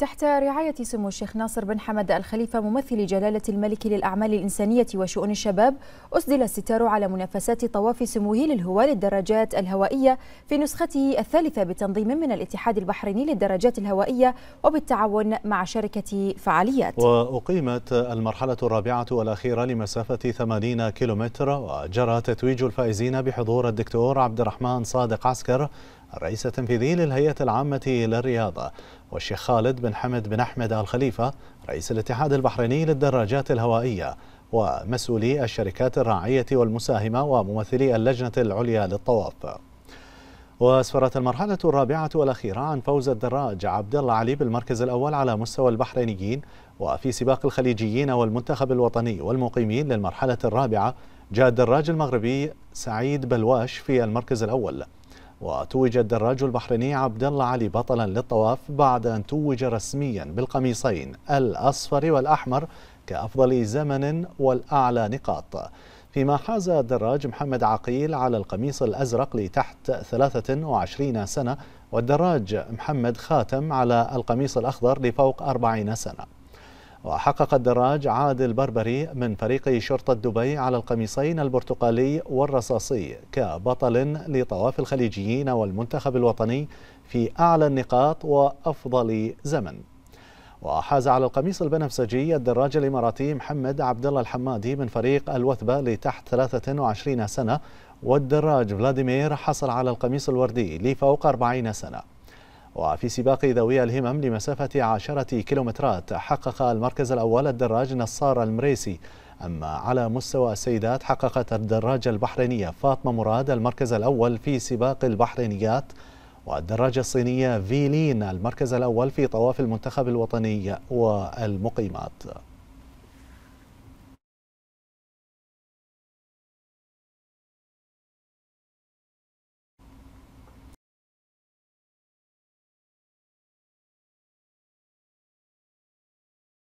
تحت رعاية سمو الشيخ ناصر بن حمد الخليفة ممثل جلالة الملك للأعمال الإنسانية وشؤون الشباب أسدل الستار على منافسات طواف سموه للهواة للدراجات الهوائية في نسخته الثالثة بتنظيم من الاتحاد البحريني للدراجات الهوائية وبالتعاون مع شركة فعاليات وأقيمت المرحلة الرابعة والأخيرة لمسافة 80 كيلومتر وجرى تتويج الفائزين بحضور الدكتور عبد الرحمن صادق عسكر الرئيس التنفيذي للهيئة العامة للرياضة والشيخ خالد بن حمد بن أحمد آل خليفة رئيس الاتحاد البحريني للدراجات الهوائية ومسؤولي الشركات الراعية والمساهمة وممثلي اللجنة العليا للطواف وأسفرت المرحلة الرابعة والأخيرة عن فوز الدراج عبد الله علي بالمركز الأول على مستوى البحرينيين وفي سباق الخليجيين والمنتخب الوطني والمقيمين للمرحلة الرابعة جاء الدراج المغربي سعيد بلواش في المركز الأول وتوج الدراج البحريني عبد الله علي بطلا للطواف بعد أن توج رسميا بالقميصين الأصفر والأحمر كأفضل زمن والأعلى نقاط فيما حاز الدراج محمد عقيل على القميص الأزرق لتحت 23 سنة والدراج محمد خاتم على القميص الأخضر لفوق 40 سنة وحقق الدراج عادل بربري من فريق شرطة دبي على القميصين البرتقالي والرصاصي كبطل لطواف الخليجيين والمنتخب الوطني في أعلى النقاط وأفضل زمن وحاز على القميص البنفسجي الدراج الإماراتي محمد عبد الله الحمادي من فريق الوثبة لتحت 23 سنة والدراج فلاديمير حصل على القميص الوردي لفوق 40 سنة وفي سباق ذوي الهمم لمسافة عشرة كيلومترات حقق المركز الأول الدراج نصار المريسي أما على مستوى السيدات حققت الدراجة البحرينية فاطمة مراد المركز الأول في سباق البحرينيات والدراجة الصينية فيلين المركز الأول في طواف المنتخب الوطني والمقيمات